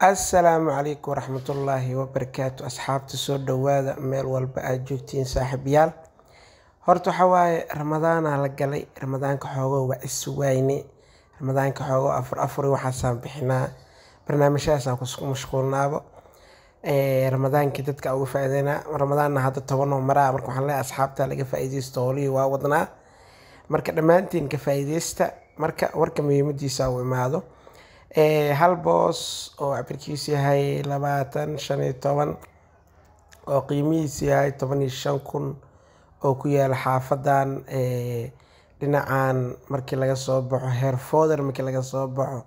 asalaamu calaykum waraxmatullaahi wabarakaatu asxaabta soo dhowaada meel walba aad joogtiin saaxiibyaal horta waxa waaye ramadaanaa la galay ramadaanka xoogoo waa iswayne ramadaanka xoogoo afur afuri waxaasaan bixinaa barnaamijyadaasaan ku mashquulnaaba ramadaanka dadka uga faa'iideynaa ramadaanna hadda tobanoo maraa marka waxaan leehay asxaabta laga faa'iideysto howlihii waa wadnaa marka dhammaantiin ka faa'iideysta marka warka muhiimadiisa uu imaado Eh, hal boos oo cabirkiisu yahay labaatan shan iyo toban oo qiimihiisu yahay toban iyo shan kun oo ku yaala xaafadan eh, dhinacan markii laga soo baxo heer fooder markii laga soo baxo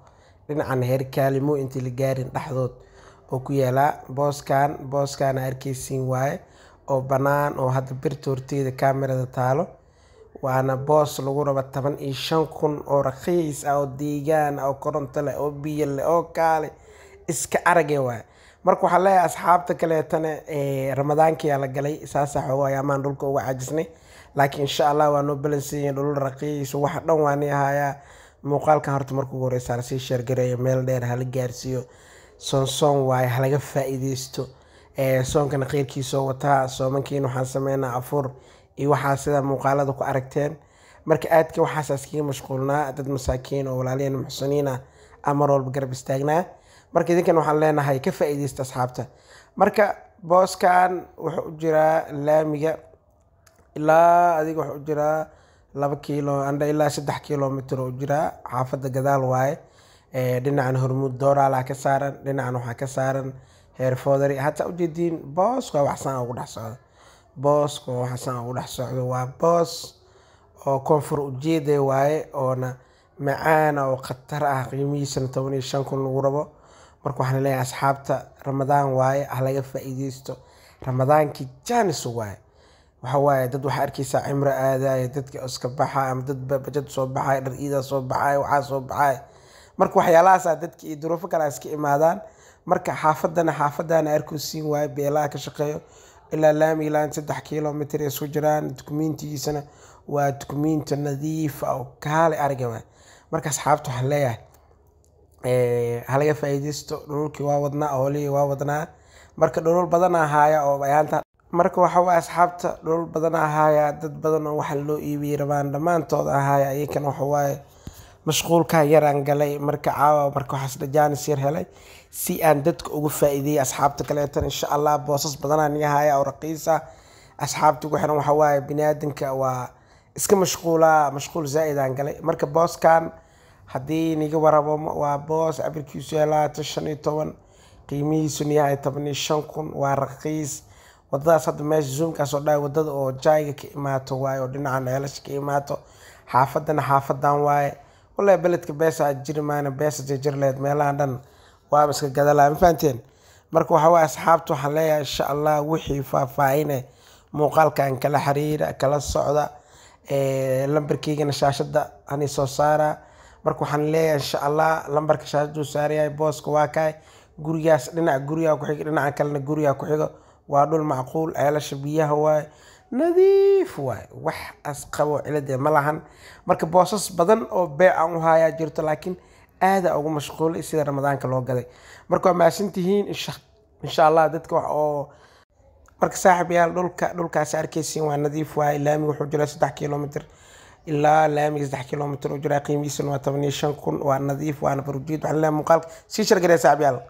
dhinacan heer kaalimo intii la gaarin dhexdood oo ku yaalaa booskan booskana arkaysiin waaye oo bannaan oo hadda birta horteeda kamerada taalo waana boos lagu raba toban iyo shan kun oo rakhiis ah oo deegaan ah oo koronto leh oo biyo leh oo kaale iska arage waay marka waxaa leeyahay asxaabta kaleetana ramadaankiyaa la galay saasaa ah xooga ayaamaan dhulka uga cajisnay laakiin insha allah waa noo balansanyihin dhulul raqiis waxa dhan waa ni muuqaalkan horta marka ugu horeysa sheergareeyo meel dheer hala gaarsiiyo soonsoon waaye halaga faa soonkana kheyrkiisoo wataa soomankiina waxaan sameynaa afur iyo waxaa sida muuqaalada ku aragteen marka aadka waxaas iskaga mashquulnaa dad masaakiin oo walaalyaen muxsiniin ah aa walba garab istaagnaa marka idinkan waxaan leenahay ka faa asxaabta marka booskan wuxuu u jiraa laamiga ilaa adiga wuxuu u jiraa laba kiilo andha ilaa saddex kilomitr u jiraa xaafadda gadaal waaye eh, dhinacan hormuud dooraalaa ka saaran dhinacan waxaa ka saaran heer foodari hataa ujeediin boos waa ugu dhex socda booska waxaasaan ugu dhex socdo waa boos oo koonfur ujeeda waaye oona macaana oo khatar ah qiimihiisana toban iyo shan kun lagu rabo marka waxaan leeyahay asxaabta ramadaan waaye ha ah laga faa ramadaankii jaanis waaye waxa waaye dad waxaa arkeysaa cimro aadaayo dadka iska baxaa ama dad bajad soo baxayo dhar iidaa soo baxayo waxaa soo baxayo marka waxyaalahaasa dadka iyo duruufo kale iska imaadaan marka xaafadana xaafadaana arkoosiin waaye beelaha ka shaqeeyo ilaa laamiland saddex kilomitr ay jiraan dukumiintigiisana waa dukumiinti nadiifa a ah oo kaale ariga wa marka asxaabta waxaan leeyahay halaga faaideysto dhululkii waa wadnaa hoolihii waa wadnaa marka dhulul badana haaya oo ayaanta marka waxawa asxaabta dhulul badana haaya dad badan oo waxa loo iibiyey rabaan dhammaantood ahaaya ayakana waxawaaye mashquulkaa yaraan galay marka caawa marka waxaas dhajaanis yar helay si aan dadka uga faa'iideeyay asxaabta kaleetan insha allah boosas badanaa niga haya oo raqiisa ah asxaabta ugu xiran waxa waaye biniaadanka waa iska mashquula mashquul zaaidaan galay marka booskan haddii niga warabo waa boos cabirkiisu helaata shan iyo toban qiimihiisu niyahay tobaniyo shan kun waa raqiis wadadaas hadda meesha zoomkaas oo dhaa wadada oo jayga ka imaato waaye oo dhinacana helasha ka imaato xaafadana xaafadan waaye wallahi beledka beesa jiri maana beesa jarjar lehed meelahan dhan waaba iska gadalaa mafahanteen marka waxa waye asxaabta waxaan leeyahay insha allah wixii faahfaahine eh, muuqaalkan kala xiriira kala socda lambarkeygana shaashada hani soo saara marka waxaan leeyahay insha allah lambarka shaashaduu saarayahay booska waa kaay gurigaas dhinaca gurigaa kuxiga dhinaca kalena gurigaa kuxigo waa dhul macquul ceelasha biyaha waay nadiif waay wax asqabo ciladee eh ma lahan marka boosas badan oo aan u haayaa jirto laakiin aada ugu mashquulay sida ramadaanka loo gaday marka waa mahadsantihiin insha allah dadka wax oo marka saaxiib yaal dhulka dhulkaas arkaysiin waa nadiif waaye laami wuxuu jiraa saddex kilomitr ilaa laamiga saddex kilomitr u jiraa qiimihiisana waa tobaniyo shan kun waa nadiif waana barujiid waxaan leeyahay muuqaalka sii shargaree saaxiib